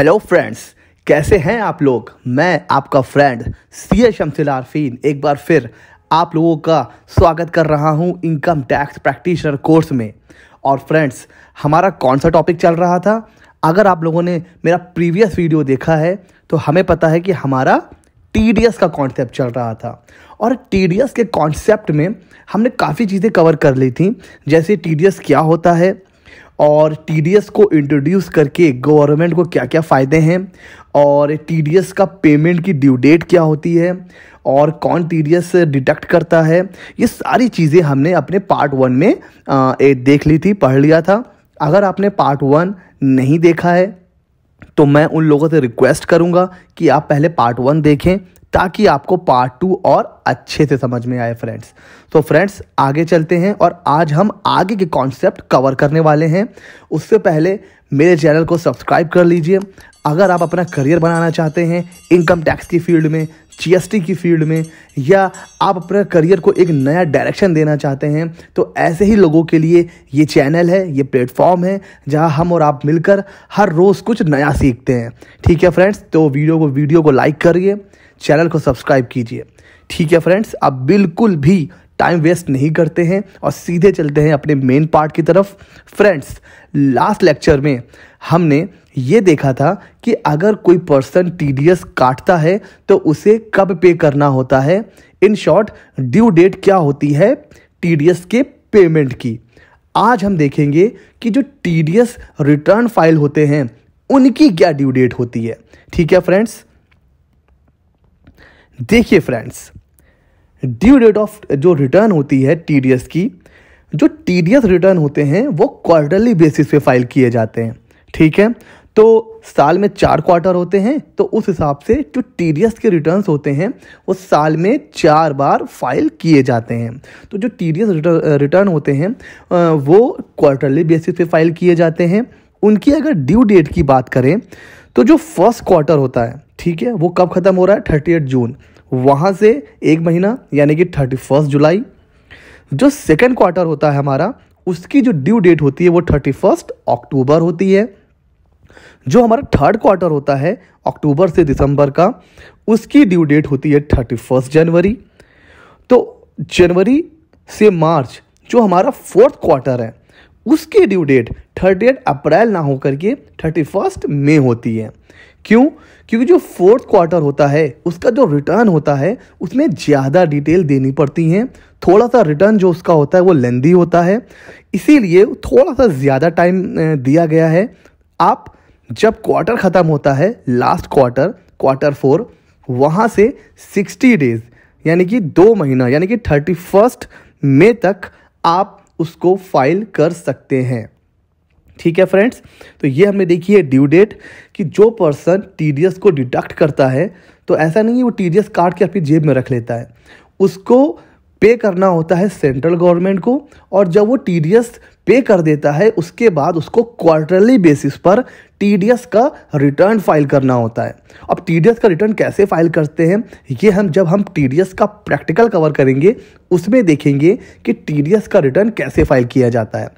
Hello friends कैसे हैं आप लोग मैं आपका फ्रेंड सी ए शमसिल आरफीन एक बार फिर आप लोगों का स्वागत कर रहा हूं इनकम टैक्स प्रैक्टिशनर कोर्स में और फ्रेंड्स हमारा कौन सा टॉपिक चल रहा था अगर आप लोगों ने मेरा प्रीवियस वीडियो देखा है तो हमें पता है कि हमारा टी का कॉन्सेप्ट चल रहा था और टी के कॉन्सेप्ट में हमने काफ़ी चीज़ें कवर कर ली थी जैसे टी क्या होता है और टी को इंट्रोड्यूस करके गवर्नमेंट को क्या क्या फ़ायदे हैं और टी का पेमेंट की ड्यू डेट क्या होती है और कौन टी डिटेक्ट करता है ये सारी चीज़ें हमने अपने पार्ट वन में आ, देख ली थी पढ़ लिया था अगर आपने पार्ट वन नहीं देखा है तो मैं उन लोगों से रिक्वेस्ट करूंगा कि आप पहले पार्ट वन देखें ताकि आपको पार्ट टू और अच्छे से समझ में आए फ्रेंड्स तो फ्रेंड्स आगे चलते हैं और आज हम आगे के कॉन्सेप्ट कवर करने वाले हैं उससे पहले मेरे चैनल को सब्सक्राइब कर लीजिए अगर आप अपना करियर बनाना चाहते हैं इनकम टैक्स की फील्ड में जीएसटी की फील्ड में या आप अपने करियर को एक नया डायरेक्शन देना चाहते हैं तो ऐसे ही लोगों के लिए ये चैनल है ये प्लेटफॉर्म है जहां हम और आप मिलकर हर रोज़ कुछ नया सीखते हैं ठीक है फ्रेंड्स तो वीडियो को वीडियो को लाइक करिए चैनल को सब्सक्राइब कीजिए ठीक है फ्रेंड्स आप बिल्कुल भी टाइम वेस्ट नहीं करते हैं और सीधे चलते हैं अपने मेन पार्ट की तरफ फ्रेंड्स लास्ट लेक्चर में हमने ये देखा था कि अगर कोई पर्सन टी काटता है तो उसे कब पे करना होता है इन शॉर्ट ड्यू डेट क्या होती है टी के पेमेंट की आज हम देखेंगे कि जो टी रिटर्न फाइल होते हैं उनकी क्या ड्यू डेट होती है ठीक है फ्रेंड्स देखिए फ्रेंड्स ड्यू डेट ऑफ जो रिटर्न होती है टी की जो टी रिटर्न होते हैं वो क्वार्टरली बेसिस पे फाइल किए जाते हैं ठीक है तो साल में चार क्वार्टर होते हैं तो उस हिसाब से जो टी के रिटर्न्स होते हैं वो साल में चार बार फाइल किए जाते हैं तो जो टी रिटर्न होते हैं वो क्वार्टरली बेसिस पे फाइल किए जाते हैं उनकी अगर ड्यू डेट की बात करें तो जो फर्स्ट क्वार्टर होता है ठीक है वो कब ख़त्म हो रहा है थर्टी जून वहाँ से एक महीना यानी कि थर्टी फर्स्ट जुलाई जो सेकेंड क्वार्टर होता है हमारा उसकी जो ड्यू डेट होती है वो थर्टी फर्स्ट अक्टूबर होती है जो हमारा थर्ड क्वार्टर होता है अक्टूबर से दिसंबर का उसकी ड्यू डेट होती है थर्टी फर्स्ट जनवरी तो जनवरी से मार्च जो हमारा फोर्थ क्वार्टर है उसकी ड्यू डेट थर्टी अप्रैल ना होकर के थर्टी फर्स्ट मे होती है क्यों क्योंकि जो फोर्थ क्वार्टर होता है उसका जो रिटर्न होता है उसमें ज़्यादा डिटेल देनी पड़ती हैं थोड़ा सा रिटर्न जो उसका होता है वो लेंदी होता है इसीलिए थोड़ा सा ज़्यादा टाइम दिया गया है आप जब क्वार्टर ख़त्म होता है लास्ट क्वार्टर क्वार्टर फोर वहाँ से सिक्सटी डेज यानी कि दो महीना यानी कि थर्टी फर्स्ट मे तक आप उसको फाइल कर सकते हैं ठीक है फ्रेंड्स तो ये हमने देखी है ड्यू डेट कि जो पर्सन टी को डिडक्ट करता है तो ऐसा नहीं है वो टी काट के अपनी जेब में रख लेता है उसको पे करना होता है सेंट्रल गवर्नमेंट को और जब वो टी पे कर देता है उसके बाद उसको क्वार्टरली बेसिस पर टी का रिटर्न फाइल करना होता है अब टी का रिटर्न कैसे फाइल करते हैं ये हम जब हम टी का प्रैक्टिकल कवर करेंगे उसमें देखेंगे कि टी का रिटर्न कैसे फाइल किया जाता है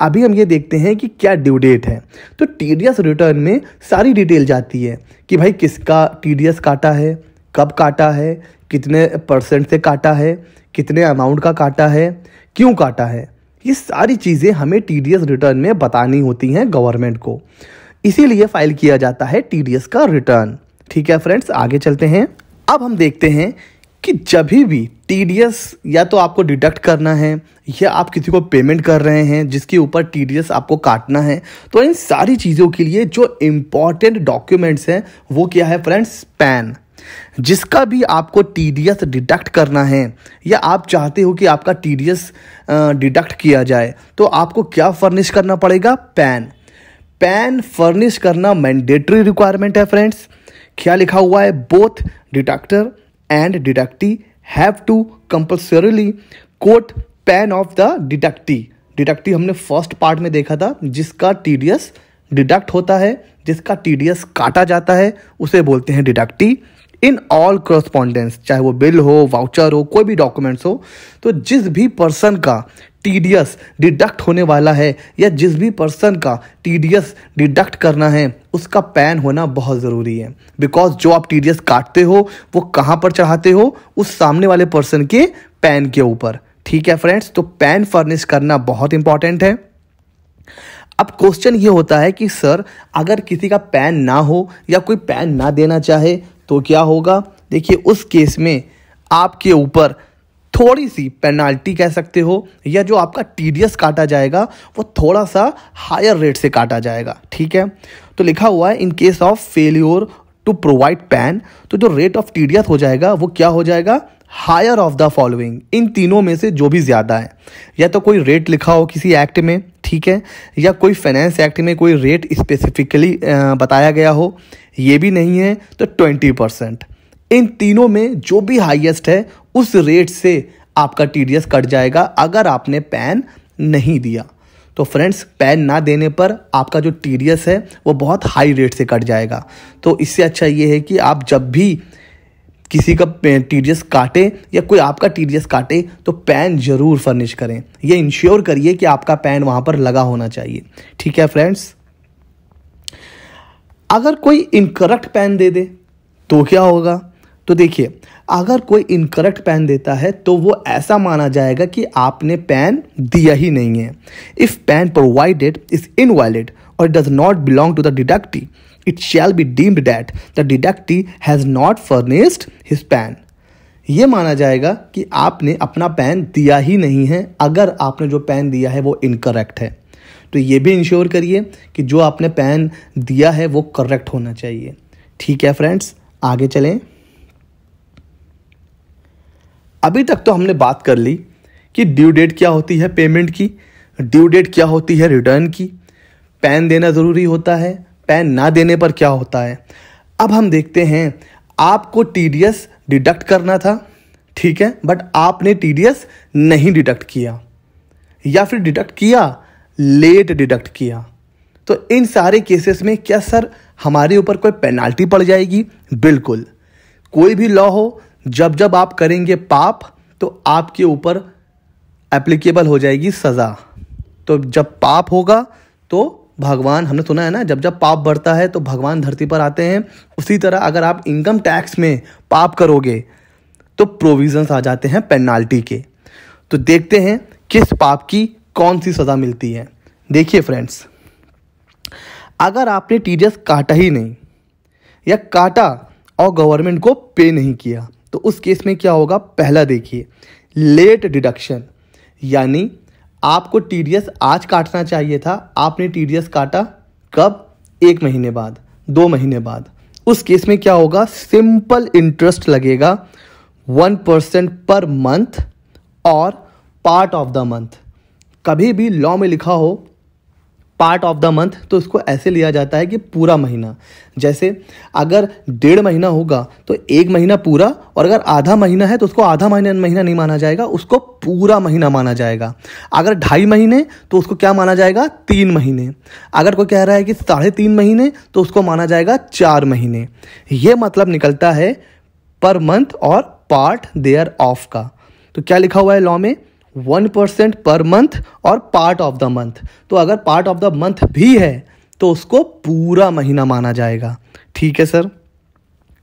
अभी हम ये देखते हैं कि क्या ड्यू डेट है तो टी रिटर्न में सारी डिटेल जाती है कि भाई किसका टी काटा है कब काटा है कितने परसेंट से काटा है कितने अमाउंट का काटा है क्यों काटा है ये सारी चीज़ें हमें टी रिटर्न में बतानी होती हैं गवर्नमेंट को इसीलिए फाइल किया जाता है टी का रिटर्न ठीक है फ्रेंड्स आगे चलते हैं अब हम देखते हैं कि जब भी टी या तो आपको डिडक्ट करना है या आप किसी को पेमेंट कर रहे हैं जिसके ऊपर टी आपको काटना है तो इन सारी चीज़ों के लिए जो इम्पॉर्टेंट डॉक्यूमेंट्स हैं वो क्या है फ्रेंड्स पैन जिसका भी आपको टी डिडक्ट करना है या आप चाहते हो कि आपका टी डिडक्ट किया जाए तो आपको क्या फर्निश करना पड़ेगा पैन पैन फर्निश करना मैंडेटरी रिक्वायरमेंट है फ्रेंड्स क्या लिखा हुआ है both deductor and deductee have to compulsorily quote pen of the deductee. Deductee हमने first part में देखा था जिसका टीडीएस deduct होता है जिसका टीडीएस काटा जाता है उसे बोलते हैं deductee. इन ऑल क्रस्पॉन्डेंस चाहे वो बिल हो वाउचर हो कोई भी डॉक्यूमेंट्स हो तो जिस भी पर्सन का टी डी एस डिडक्ट होने वाला है या जिस भी पर्सन का टी डी एस डिडक्ट करना है उसका पैन होना बहुत ज़रूरी है बिकॉज जो आप टी डी एस काटते हो वो कहाँ पर चढ़ाते हो उस सामने वाले पर्सन के पैन के ऊपर ठीक है फ्रेंड्स तो पैन फर्निश करना बहुत इंपॉर्टेंट है अब क्वेश्चन ये होता है कि सर अगर किसी का पैन ना हो या कोई पैन ना देना चाहे तो क्या होगा देखिए उस केस में आपके ऊपर थोड़ी सी पेनाल्टी कह सकते हो या जो आपका टी काटा जाएगा वो थोड़ा सा हायर रेट से काटा जाएगा ठीक है तो लिखा हुआ है in case of failure to provide PAN तो जो रेट ऑफ टी हो जाएगा वो क्या हो जाएगा हायर ऑफ द फॉलोइंग इन तीनों में से जो भी ज़्यादा है या तो कोई रेट लिखा हो किसी एक्ट में ठीक है या कोई फाइनेंस एक्ट में कोई रेट स्पेसिफिकली बताया गया हो ये भी नहीं है तो ट्वेंटी परसेंट इन तीनों में जो भी हाइएस्ट है उस रेट से आपका एस कट जाएगा अगर आपने पैन नहीं दिया तो फ्रेंड्स पैन ना देने पर आपका जो एस है वो बहुत हाई रेट से कट जाएगा तो इससे अच्छा ये है कि आप जब भी किसी का टी काटे या कोई आपका टी काटे तो पैन ज़रूर फर्निश करें यह इंश्योर करिए कि आपका पैन वहां पर लगा होना चाहिए ठीक है फ्रेंड्स अगर कोई इनकरेक्ट पैन दे दे तो क्या होगा तो देखिए अगर कोई इनकरेक्ट पैन देता है तो वो ऐसा माना जाएगा कि आपने पैन दिया ही नहीं है if PAN provided is invalid और does not belong to the deductee it shall be deemed that the deductee has not furnished his PAN ये माना जाएगा कि आपने अपना पैन दिया ही नहीं है अगर आपने जो पैन दिया है वो इनकरेक्ट है तो ये भी इंश्योर करिए कि जो आपने पैन दिया है वो करेक्ट होना चाहिए ठीक है फ्रेंड्स आगे चलें अभी तक तो हमने बात कर ली कि ड्यू डेट क्या होती है पेमेंट की ड्यू डेट क्या होती है रिटर्न की पैन देना ज़रूरी होता है पैन ना देने पर क्या होता है अब हम देखते हैं आपको टी डिडक्ट करना था ठीक है बट आपने टी नहीं डिडक्ट किया या फिर डिडक्ट किया लेट डिडक्ट किया तो इन सारे केसेस में क्या सर हमारे ऊपर कोई पेनाल्टी पड़ जाएगी बिल्कुल कोई भी लॉ हो जब जब आप करेंगे पाप तो आपके ऊपर एप्लीकेबल हो जाएगी सज़ा तो जब पाप होगा तो भगवान हमने सुना है ना जब जब पाप बढ़ता है तो भगवान धरती पर आते हैं उसी तरह अगर आप इनकम टैक्स में पाप करोगे तो प्रोविजंस आ जाते हैं पेनाल्टी के तो देखते हैं किस पाप की कौन सी सज़ा मिलती है देखिए फ्रेंड्स अगर आपने टी काटा ही नहीं या काटा और गवर्नमेंट को पे नहीं किया तो उस केस में क्या होगा पहला देखिए लेट डिडक्शन यानी आपको टी आज काटना चाहिए था आपने टी काटा कब एक महीने बाद दो महीने बाद उस केस में क्या होगा सिंपल इंटरेस्ट लगेगा वन परसेंट पर मंथ और पार्ट ऑफ द मंथ कभी भी लॉ में लिखा हो पार्ट ऑफ द मंथ तो इसको ऐसे लिया जाता है कि पूरा महीना जैसे अगर डेढ़ महीना होगा तो एक महीना पूरा और अगर आधा महीना है तो उसको आधा महीना महीना नहीं माना जाएगा उसको पूरा महीना माना जाएगा अगर ढाई महीने तो उसको क्या माना जाएगा तीन महीने अगर कोई कह रहा है कि साढ़े तीन महीने तो उसको माना जाएगा चार महीने ये मतलब निकलता है पर मंथ और पार्ट देयर ऑफ का तो क्या लिखा हुआ है लॉ में वन परसेंट पर मंथ और पार्ट ऑफ द मंथ तो अगर पार्ट ऑफ द मंथ भी है तो उसको पूरा महीना माना जाएगा ठीक है सर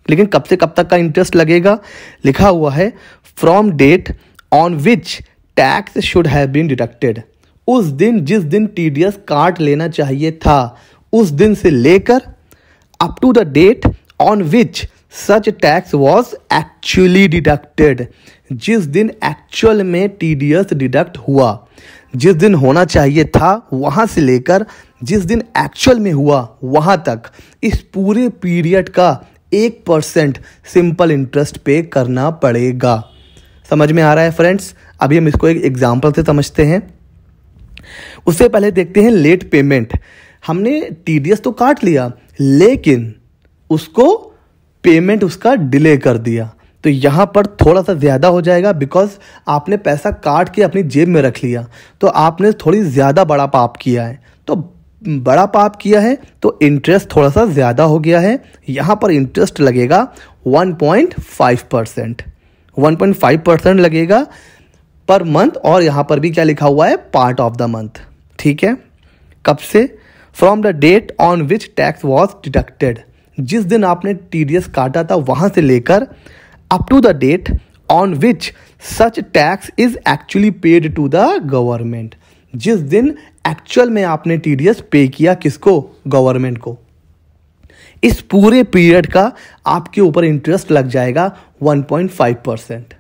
लेकिन कब से कब तक का इंटरेस्ट लगेगा लिखा हुआ है from date on which tax should have been deducted उस दिन जिस दिन एस काट लेना चाहिए था उस दिन से लेकर up to the date on which such tax was actually deducted जिस दिन एक्चुअल में टी डी एस डिडक्ट हुआ जिस दिन होना चाहिए था वहाँ से लेकर जिस दिन एक्चुअल में हुआ वहाँ तक इस पूरे पीरियड का एक परसेंट सिंपल इंटरेस्ट पे करना पड़ेगा समझ में आ रहा है फ्रेंड्स अभी हम इसको एक एग्जाम्पल से समझते हैं उससे पहले देखते हैं लेट पेमेंट हमने टी डी एस तो काट लिया लेकिन उसको पेमेंट उसका डिले कर दिया तो यहाँ पर थोड़ा सा ज़्यादा हो जाएगा बिकॉज आपने पैसा काट के अपनी जेब में रख लिया तो आपने थोड़ी ज़्यादा बड़ा पाप किया है तो बड़ा पाप किया है तो इंटरेस्ट थोड़ा सा ज़्यादा हो गया है यहाँ पर इंटरेस्ट लगेगा 1.5 परसेंट वन परसेंट लगेगा पर मंथ और यहाँ पर भी क्या लिखा हुआ है पार्ट ऑफ द मंथ ठीक है कब से from the date on which tax was deducted जिस दिन आपने टी काटा था वहाँ से लेकर up to the date on which such tax is actually paid to the government जिस दिन एक्चुअल में आपने एस पे किया किसको गवर्नमेंट को इस पूरे पीरियड का आपके ऊपर इंटरेस्ट लग जाएगा 1.5 परसेंट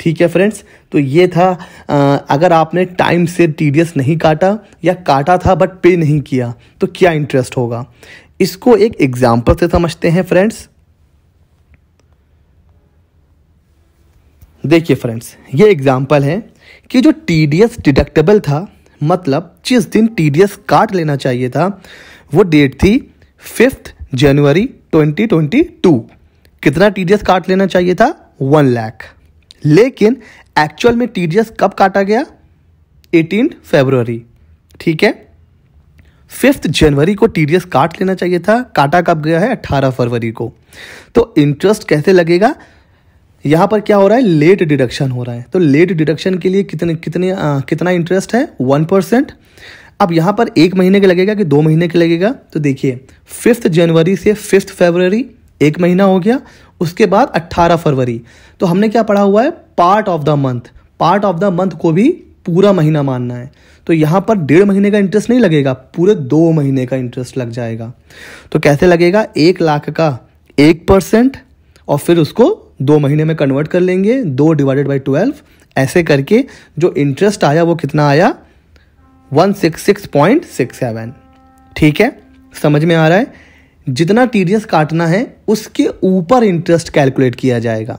ठीक है फ्रेंड्स तो ये था आ, अगर आपने टाइम से टी नहीं काटा या काटा था बट पे नहीं किया तो क्या इंटरेस्ट होगा इसको एक एग्जाम्पल से समझते हैं फ्रेंड्स देखिए फ्रेंड्स ये एग्जाम्पल है कि जो टी डी एस डिडक्टेबल था मतलब जिस दिन टी डी एस काट लेना चाहिए था वो डेट थी फिफ्थ जनवरी 2022 कितना टी डी एस काट लेना चाहिए था वन लैख लेकिन एक्चुअल में टी डी एस कब काटा गया 18 फरवरी ठीक है फिफ्थ जनवरी को टी काट लेना चाहिए था काटा कब गया है अट्ठारह फरवरी को तो इंटरेस्ट कैसे लगेगा यहाँ पर क्या हो रहा है लेट डिडक्शन हो रहा है तो लेट डिडक्शन के लिए कितने कितने आ, कितना इंटरेस्ट है वन परसेंट अब यहाँ पर एक महीने के लगेगा कि दो महीने के लगेगा तो देखिए फिफ्थ जनवरी से फिफ्थ फरवरी एक महीना हो गया उसके बाद अट्ठारह फरवरी तो हमने क्या पढ़ा हुआ है part of the month part of the month को भी पूरा महीना मानना है तो यहाँ पर डेढ़ महीने का इंटरेस्ट नहीं लगेगा पूरे दो महीने का इंटरेस्ट लग जाएगा तो कैसे लगेगा एक लाख का एक परसेंट और फिर उसको दो महीने में कन्वर्ट कर लेंगे दो डिवाइडेड बाई ट्वेल्व ऐसे करके जो इंटरेस्ट आया वो कितना आया one six six point six seven ठीक है समझ में आ रहा है जितना टी काटना है उसके ऊपर इंटरेस्ट कैलकुलेट किया जाएगा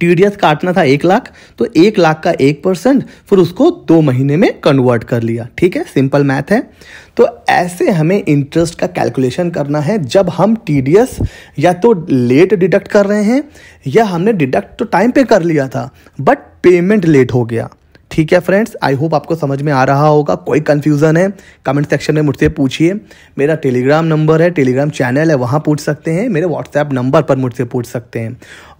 टी काटना था एक लाख तो एक लाख का एक परसेंट फिर उसको दो महीने में कन्वर्ट कर लिया ठीक है सिंपल मैथ है तो ऐसे हमें इंटरेस्ट का कैलकुलेशन करना है जब हम टी या तो लेट डिडक्ट कर रहे हैं या हमने डिडक्ट तो टाइम पे कर लिया था बट पेमेंट लेट हो गया ठीक है फ्रेंड्स आई होप आपको समझ में आ रहा होगा कोई कन्फ्यूज़न है कमेंट सेक्शन में मुझसे पूछिए मेरा टेलीग्राम नंबर है टेलीग्राम चैनल है वहाँ पूछ सकते हैं मेरे व्हाट्सएप नंबर पर मुझसे पूछ सकते हैं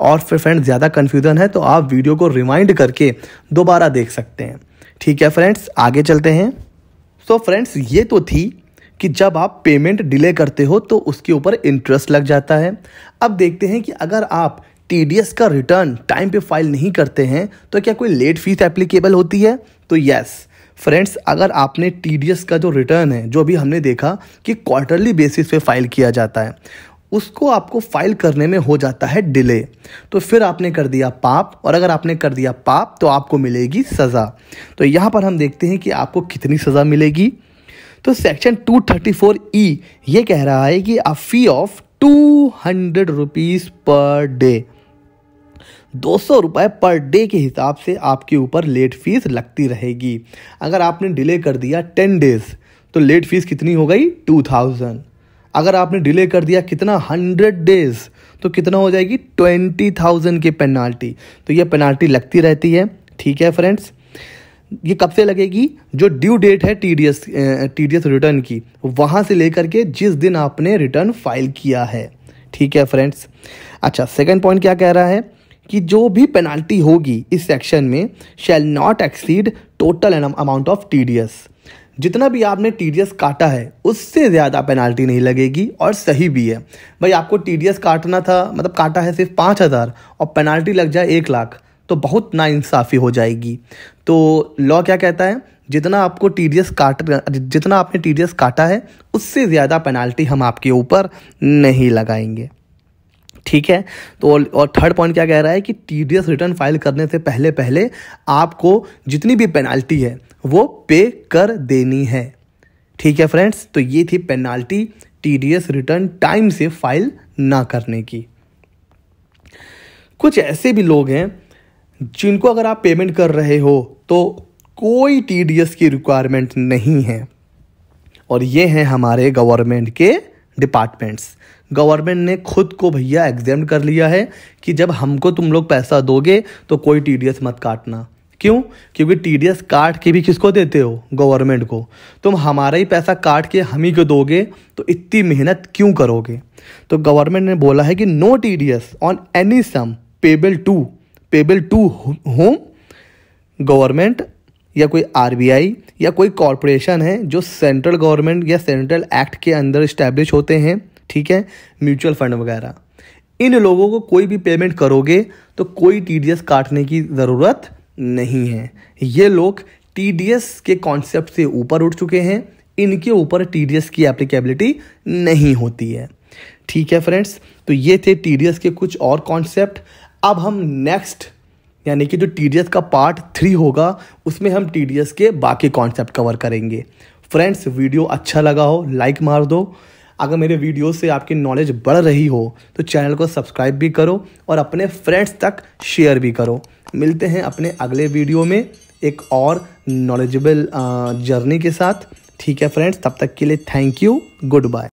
और फिर फ्रेंड्स ज़्यादा कन्फ्यूज़न है तो आप वीडियो को रिमाइंड करके दोबारा देख सकते हैं ठीक है फ्रेंड्स आगे चलते हैं सो so फ्रेंड्स ये तो थी कि जब आप पेमेंट डिले करते हो तो उसके ऊपर इंटरेस्ट लग जाता है अब देखते हैं कि अगर आप टी का रिटर्न टाइम पे फाइल नहीं करते हैं तो क्या कोई लेट फीस एप्लीकेबल होती है तो यस फ्रेंड्स अगर आपने टी का जो रिटर्न है जो अभी हमने देखा कि क्वार्टरली बेसिस पे फाइल किया जाता है उसको आपको फाइल करने में हो जाता है डिले तो फिर आपने कर दिया पाप और अगर आपने कर दिया पाप तो आपको मिलेगी सज़ा तो यहाँ पर हम देखते हैं कि आपको कितनी सज़ा मिलेगी तो सेक्शन 234 ई ये कह रहा है कि a fee of two hundred rupees per day दो सौ पर डे के हिसाब से आपके ऊपर लेट फीस लगती रहेगी अगर आपने डिले कर दिया टेन डेज़ तो लेट फीस कितनी हो गई टू थाउजेंड अगर आपने डिले कर दिया कितना हंड्रेड डेज़ तो कितना हो जाएगी ट्वेंटी थाउजेंड की पेनाल्टी तो ये पेनाल्टी लगती रहती है ठीक है फ्रेंड्स ये कब से लगेगी जो ड्यू डेट है T D S T D S return की वहां से लेकर के जिस दिन आपने रिटर्न फाइल किया है ठीक है फ्रेंड्स अच्छा सेकंड पॉइंट क्या कह रहा है कि जो भी पेनाल्टी होगी इस सेक्शन में shall not exceed total amount of T जितना भी आपने टी काटा है उससे ज़्यादा पेनाल्टी नहीं लगेगी और सही भी है भाई आपको टी काटना था मतलब काटा है सिर्फ पाँच हज़ार और पेनाल्टी लग जाए एक लाख तो बहुत नाइंसाफ़ी हो जाएगी तो लॉ क्या कहता है जितना आपको टी काट जितना आपने टी काटा है उससे ज़्यादा पेनाल्टी हम आपके ऊपर नहीं लगाएंगे ठीक है तो और थर्ड पॉइंट क्या कह रहा है कि टीडीएस रिटर्न फाइल करने से पहले पहले आपको जितनी भी पेनाल्टी है वो पे कर देनी है ठीक है फ्रेंड्स तो ये थी पेनाल्टी टीडीएस रिटर्न टाइम से फाइल ना करने की कुछ ऐसे भी लोग हैं जिनको अगर आप पेमेंट कर रहे हो तो कोई टी की रिक्वायरमेंट नहीं है और ये हैं हमारे गवर्नमेंट के डिपार्टमेंट्स गवर्नमेंट ने खुद को भैया एग्जाम कर लिया है कि जब हमको तुम लोग पैसा दोगे तो कोई टी मत काटना क्यों क्योंकि टी डी एस काट के भी किसको देते हो गवर्नमेंट को तुम हमारा ही पैसा काट के हम ही को दोगे तो इतनी मेहनत क्यों करोगे तो गवर्नमेंट ने बोला है कि no T D S on any sum payable to payable to home government या कोई आर बी आई या कोई कॉरपोरेशन है जो सेंट्रल गवर्नमेंट या सेंट्रल एक्ट के अंदर इस्टेब्लिश होते हैं ठीक है म्यूचुअल फंड वगैरह इन लोगों को कोई भी पेमेंट करोगे तो कोई टी काटने की ज़रूरत नहीं है ये लोग टी के कॉन्सेप्ट से ऊपर उठ चुके हैं इनके ऊपर टी की एप्लीकेबिलिटी नहीं होती है ठीक है फ्रेंड्स तो ये थे टी के कुछ और कॉन्सेप्ट अब हम नेक्स्ट यानी कि जो टी का पार्ट थ्री होगा उसमें हम टी के बाकी कॉन्सेप्ट कवर करेंगे फ्रेंड्स वीडियो अच्छा लगा हो लाइक मार दो अगर मेरे वीडियो से आपकी नॉलेज बढ़ रही हो तो चैनल को सब्सक्राइब भी करो और अपने फ्रेंड्स तक शेयर भी करो मिलते हैं अपने अगले वीडियो में एक और नॉलेजेबल जर्नी के साथ ठीक है फ्रेंड्स तब तक के लिए थैंक यू गुड बाय